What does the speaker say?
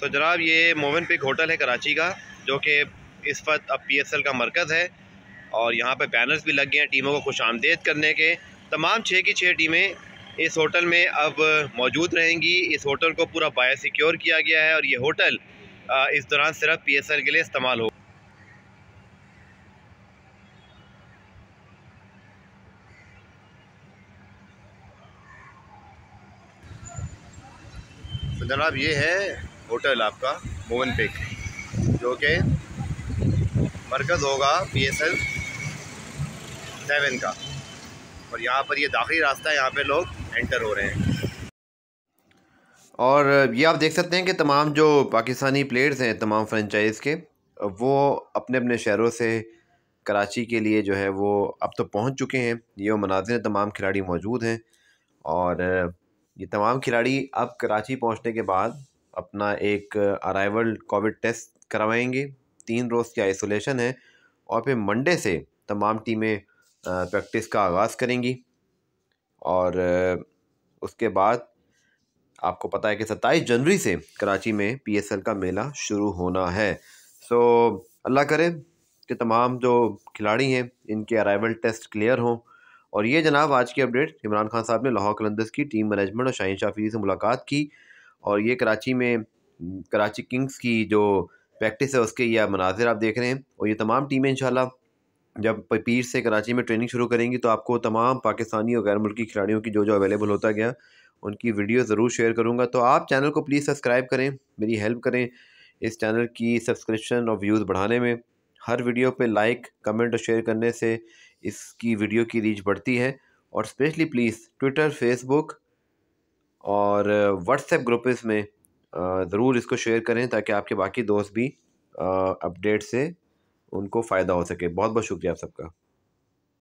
सो जनाब ये मोमिन पिक होटल है कराची का जो कि इस वक्त अब पी एस एल का मरकज़ है और यहाँ पर बैनर्स भी लग गए हैं टीमों को खुश आमदेद करने के तमाम छः की छः टीमें इस होटल में अब मौजूद रहेंगी इस होटल को पूरा बायो सिक्योर किया गया है और ये होटल इस दौरान सिर्फ पी एस एल के लिए इस्तेमाल हो जनाब ये है होटल आपका मोहन पेक जो कि मरकज़ होगा पी एस एल सेवन का और यहाँ पर ये दाखिली रास्ता है यहाँ पे लोग एंटर हो रहे हैं और ये आप देख सकते हैं कि तमाम जो पाकिस्तानी प्लेयर्स हैं तमाम फ्रेंचाइज के वो अपने अपने शहरों से कराची के लिए जो है वो अब तो पहुंच चुके हैं ये वो मनाजिर तमाम खिलाड़ी मौजूद हैं और ये तमाम खिलाड़ी अब कराची पहुंचने के बाद अपना एक अराइवल कोविड टेस्ट करवाएंगे तीन रोज़ की आइसोलेशन है और फिर मंडे से तमाम टीमें प्रैक्टिस का आगाज़ करेंगी और उसके बाद आपको पता है कि सत्ताईस जनवरी से कराची में पीएसएल का मेला शुरू होना है सो अल्लाह करे कि तमाम जो खिलाड़ी हैं इनके अराइवल टेस्ट क्लियर हों और ये जनाब आज की अपडेट इमरान खान साहब ने लाहौर कलंदर्स की टीम मैनेजमेंट और शाहिन शाफी से मुलाकात की और ये कराची में कराची किंग्स की जो प्रैक्टिस है उसके ये मनाजिर आप देख रहे हैं और ये तमाम टीमें इंशाल्लाह जब पीर से कराची में ट्रेनिंग शुरू करेंगी तो आपको तमाम पाकिस्तानी और गैर मुल्की खिलाड़ियों की जो जो अवेलेबल होता गया उनकी वीडियो ज़रूर शेयर करूँगा तो आप चैनल को प्लीज़ सब्सक्राइब करें मेरी हेल्प करें इस चैनल की सब्सक्रिप्शन और व्यूज़ बढ़ाने में हर वीडियो पर लाइक कमेंट और शेयर करने से इसकी वीडियो की रीच बढ़ती है और स्पेशली प्लीज़ ट्विटर फेसबुक और व्हाट्सएप ग्रुप में ज़रूर इसको शेयर करें ताकि आपके बाकी दोस्त भी अपडेट से उनको फ़ायदा हो सके बहुत बहुत शुक्रिया आप सबका